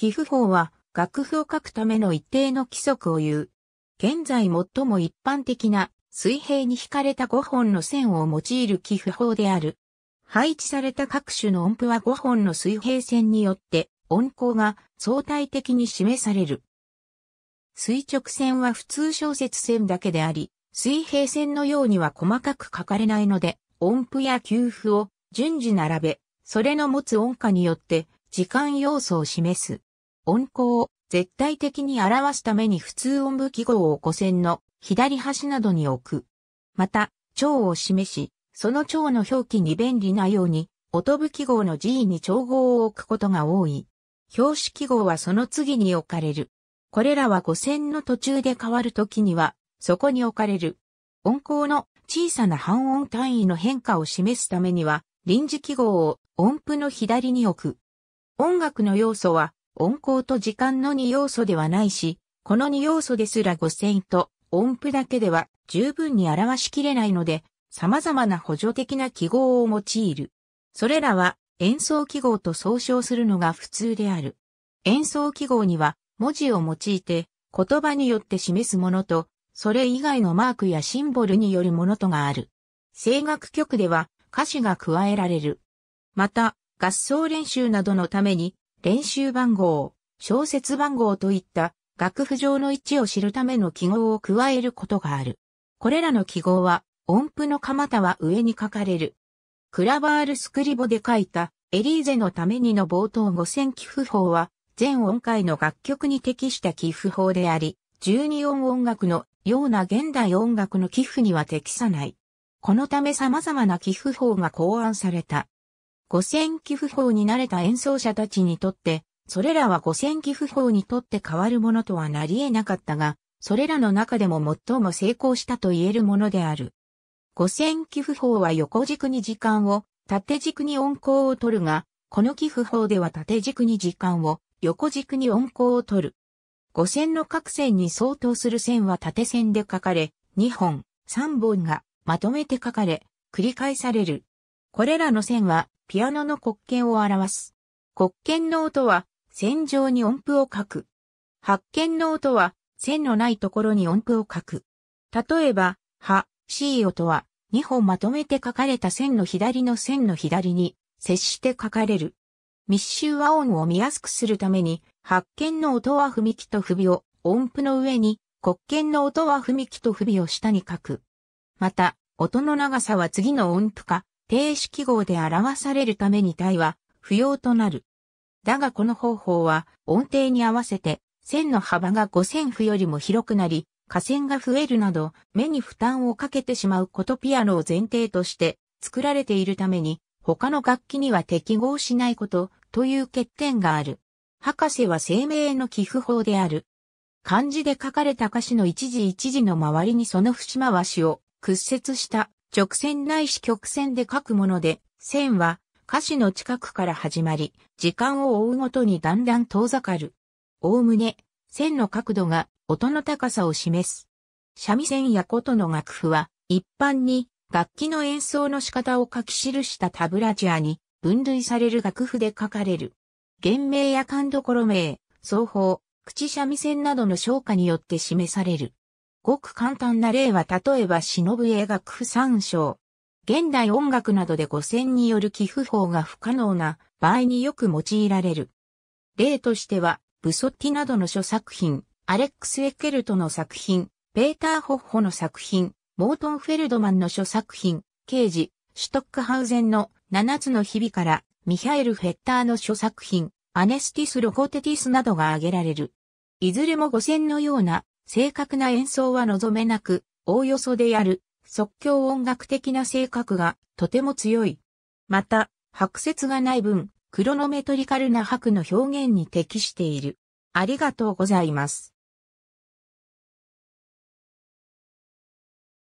寄付法は楽譜を書くための一定の規則を言う。現在最も一般的な水平に引かれた5本の線を用いる寄付法である。配置された各種の音符は5本の水平線によって音高が相対的に示される。垂直線は普通小節線だけであり、水平線のようには細かく書かれないので、音符や休符を順次並べ、それの持つ音下によって時間要素を示す。音高を絶対的に表すために普通音部記号を0線の左端などに置く。また、蝶を示し、その蝶の表記に便利なように、音部記号の G に調合を置くことが多い。表紙記号はその次に置かれる。これらは0線の途中で変わるときには、そこに置かれる。音高の小さな半音単位の変化を示すためには、臨時記号を音符の左に置く。音楽の要素は音高と時間の2要素ではないし、この2要素ですら五線と音符だけでは十分に表しきれないので、様々な補助的な記号を用いる。それらは演奏記号と総称するのが普通である。演奏記号には文字を用いて言葉によって示すものと、それ以外のマークやシンボルによるものとがある。声楽曲では歌詞が加えられる。また、合奏練習などのために練習番号、小説番号といった楽譜上の位置を知るための記号を加えることがある。これらの記号は音符の蒲田は上に書かれる。クラバールスクリボで書いたエリーゼのためにの冒頭5000寄付法は全音階の楽曲に適した寄付法であり、12音音楽のような現代音楽の寄付には適さない。このため様々な寄付法が考案された。五線寄付法に慣れた演奏者たちにとって、それらは五線寄付法にとって変わるものとはなり得なかったが、それらの中でも最も成功したと言えるものである。五線寄付法は横軸に時間を、縦軸に音高を取るが、この寄付法では縦軸に時間を、横軸に音高を取る。五線の各線に相当する線は縦線で書かれ、2本、3本がまとめて書かれ、繰り返される。これらの線はピアノの黒鍵を表す。黒鍵の音は、線上に音符を書く。白鍵の音は、線のないところに音符を書く。例えば、は、しい音は、2本まとめて書かれた線の左の線の左に、接して書かれる。密集和音を見やすくするために、白鍵の音は踏み木と踏みを音符の上に、黒鍵の音は踏み木と踏みを下に書く。また、音の長さは次の音符か、定式記号で表されるために体は不要となる。だがこの方法は音程に合わせて線の幅が5線譜よりも広くなり、下線が増えるなど目に負担をかけてしまうことピアノを前提として作られているために他の楽器には適合しないことという欠点がある。博士は生命の寄付法である。漢字で書かれた歌詞の一字一字の周りにその節回しを屈折した直線ないし曲線で書くもので、線は歌詞の近くから始まり、時間を追うごとにだんだん遠ざかる。おおむね、線の角度が音の高さを示す。三味線や琴の楽譜は、一般に楽器の演奏の仕方を書き記したタブラジアに分類される楽譜で書かれる。弦名や勘所名、奏法、口三味線などの昇華によって示される。ごく簡単な例は例えば忍絵楽譜参照。現代音楽などで五線による寄付法が不可能な場合によく用いられる。例としては、ブソッティなどの諸作品、アレックス・エケルトの作品、ペーター・ホッホの作品、モートン・フェルドマンの諸作品、刑事、シュトックハウゼンの7つの日々からミハエル・フェッターの諸作品、アネスティス・ロコテティスなどが挙げられる。いずれも五線のような正確な演奏は望めなく、おおよそでやる、即興音楽的な性格がとても強い。また、白節がない分、クロノメトリカルな白の表現に適している。ありがとうございます。